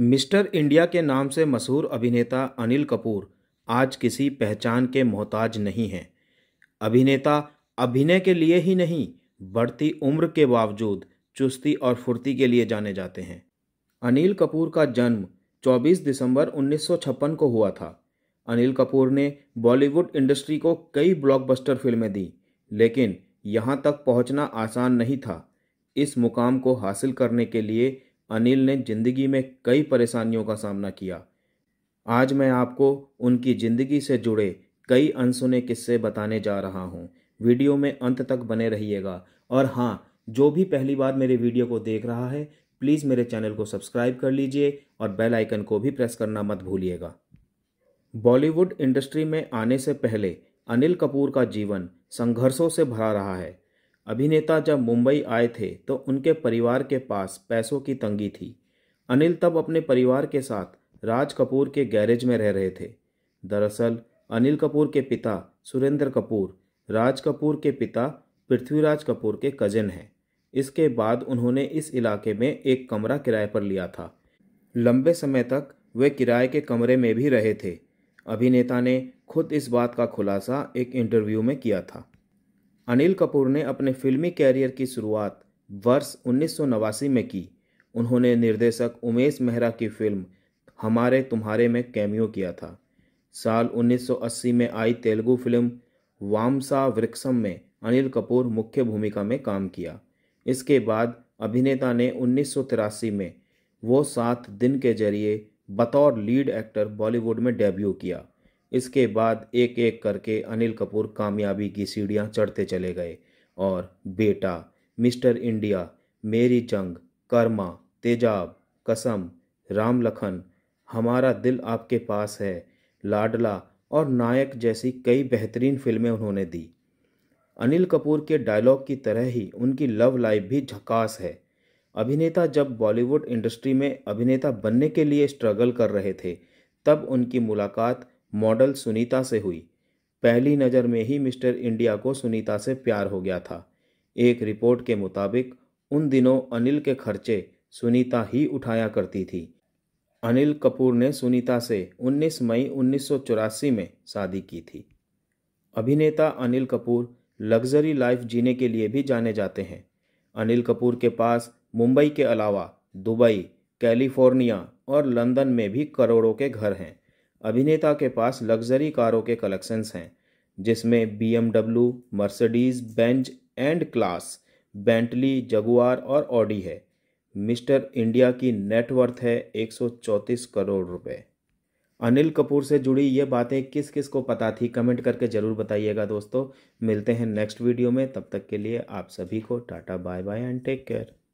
mister India के नाम से मशहूर अभिनेता अनिल कपूर आज किसी पहचान के मोहताज नहीं हैं अभिनेता अभिनय के लिए ही नहीं बढ़ती उम्र के बावजूद चुस्ती और फुर्ती के लिए जाने जाते हैं अनिल कपूर का जन्म 24 दिसंबर 1956 को हुआ था अनिल कपूर ने बॉलीवुड इंडस्ट्री को कई ब्लॉकबस्टर फिल्में दी लेकिन यहाँ तक पहुँचना आसान नहीं था इस मुकाम को हासिल करने के लिए अनिल ने जिंदगी में कई परेशानियों का सामना किया आज मैं आपको उनकी ज़िंदगी से जुड़े कई अनसुने किस्से बताने जा रहा हूँ वीडियो में अंत तक बने रहिएगा और हाँ जो भी पहली बार मेरे वीडियो को देख रहा है प्लीज़ मेरे चैनल को सब्सक्राइब कर लीजिए और बेल आइकन को भी प्रेस करना मत भूलिएगा बॉलीवुड इंडस्ट्री में आने से पहले अनिल कपूर का जीवन संघर्षों से भरा रहा है अभिनेता जब मुंबई आए थे तो उनके परिवार के पास पैसों की तंगी थी अनिल तब अपने परिवार के साथ राज कपूर के गैरेज में रह रहे थे दरअसल अनिल कपूर के पिता सुरेंद्र कपूर राज कपूर के पिता पृथ्वीराज कपूर के कजिन हैं इसके बाद उन्होंने इस इलाके में एक कमरा किराए पर लिया था लंबे समय तक वे किराए के कमरे में भी रहे थे अभिनेता ने खुद इस बात का खुलासा एक इंटरव्यू में किया था अनिल कपूर ने अपने फिल्मी कैरियर की शुरुआत वर्ष उन्नीस में की उन्होंने निर्देशक उमेश मेहरा की फिल्म हमारे तुम्हारे में कैमियो किया था साल 1980 में आई तेलुगु फिल्म वामसा वृक्षम में अनिल कपूर मुख्य भूमिका में काम किया इसके बाद अभिनेता ने उन्नीस में वो सात दिन के जरिए बतौर लीड एक्टर बॉलीवुड में डेब्यू किया इसके बाद एक एक करके अनिल कपूर कामयाबी की सीढ़ियाँ चढ़ते चले गए और बेटा मिस्टर इंडिया मेरी जंग कर्मा तेजाब कसम राम लखन हमारा दिल आपके पास है लाडला और नायक जैसी कई बेहतरीन फिल्में उन्होंने दी अनिल कपूर के डायलॉग की तरह ही उनकी लव लाइफ भी झकास है अभिनेता जब बॉलीवुड इंडस्ट्री में अभिनेता बनने के लिए स्ट्रगल कर रहे थे तब उनकी मुलाकात मॉडल सुनीता से हुई पहली नज़र में ही मिस्टर इंडिया को सुनीता से प्यार हो गया था एक रिपोर्ट के मुताबिक उन दिनों अनिल के खर्चे सुनीता ही उठाया करती थी अनिल कपूर ने सुनीता से 19 मई 1984 में शादी की थी अभिनेता अनिल कपूर लग्जरी लाइफ जीने के लिए भी जाने जाते हैं अनिल कपूर के पास मुंबई के अलावा दुबई कैलिफोर्निया और लंदन में भी करोड़ों के घर हैं अभिनेता के पास लग्जरी कारों के कलेक्शंस हैं जिसमें B Mercedes Benz and class Bentley Jaguar और ऑडी है मिस्टर इंडिया की नेटवर्थ है 134 करोड़ रुपए अनिल कपूर से जुड़ी ये बातें किस किस को पता थी कमेंट करके ज़रूर बताइएगा दोस्तों मिलते हैं नेक्स्ट वीडियो में तब तक के लिए आप सभी को tata bye bye and take care